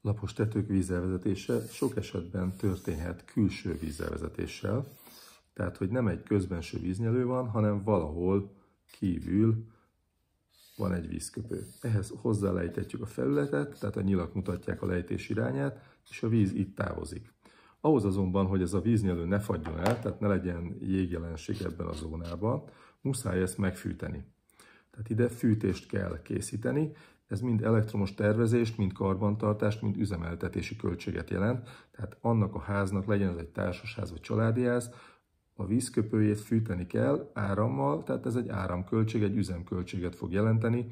Lapos tetők vízelvezetése sok esetben történhet külső vízelvezetéssel, tehát hogy nem egy közbenső víznyelő van, hanem valahol kívül van egy vízköpő. Ehhez hozzálejtetjük a felületet, tehát a nyilak mutatják a lejtés irányát, és a víz itt távozik. Ahhoz azonban, hogy ez a víznyelő ne fagyjon el, tehát ne legyen jégjelenség ebben a zónában, muszáj ezt megfűteni. Tehát ide fűtést kell készíteni, ez mind elektromos tervezést, mind karbantartást, mind üzemeltetési költséget jelent, tehát annak a háznak legyen ez egy társasház vagy családi ház, a vízköpőjét fűteni kell árammal, tehát ez egy áramköltség, egy üzemköltséget fog jelenteni,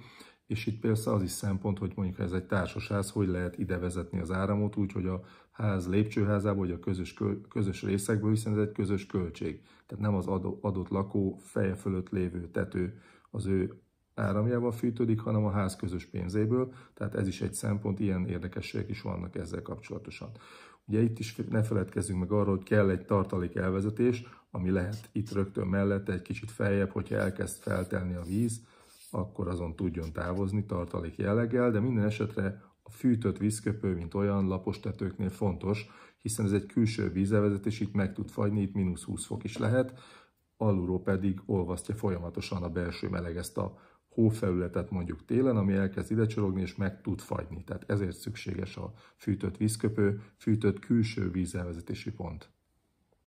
és itt persze az is szempont, hogy mondjuk ez egy társasház, hogy lehet ide vezetni az áramot, úgy, hogy a ház lépcsőházából, vagy a közös, közös részekből, hiszen ez egy közös költség. Tehát nem az adott lakó feje fölött lévő tető az ő áramjával fűtődik, hanem a ház közös pénzéből, tehát ez is egy szempont, ilyen érdekességek is vannak ezzel kapcsolatosan. Ugye itt is ne feledkezzünk meg arról, hogy kell egy tartalék elvezetés, ami lehet itt rögtön mellette egy kicsit feljebb, hogyha elkezd feltelni a víz, akkor azon tudjon távozni tartalék jelleggel, de minden esetre a fűtött vízköpő, mint olyan lapos tetőknél fontos, hiszen ez egy külső vízevezetés, itt meg tud fagyni, itt mínusz 20 fok is lehet, alulról pedig olvasztja folyamatosan a belső meleg ezt a hófelületet mondjuk télen, ami elkezd csorogni és meg tud fagyni. Tehát ezért szükséges a fűtött vízköpő, fűtött külső vízelvezetési pont.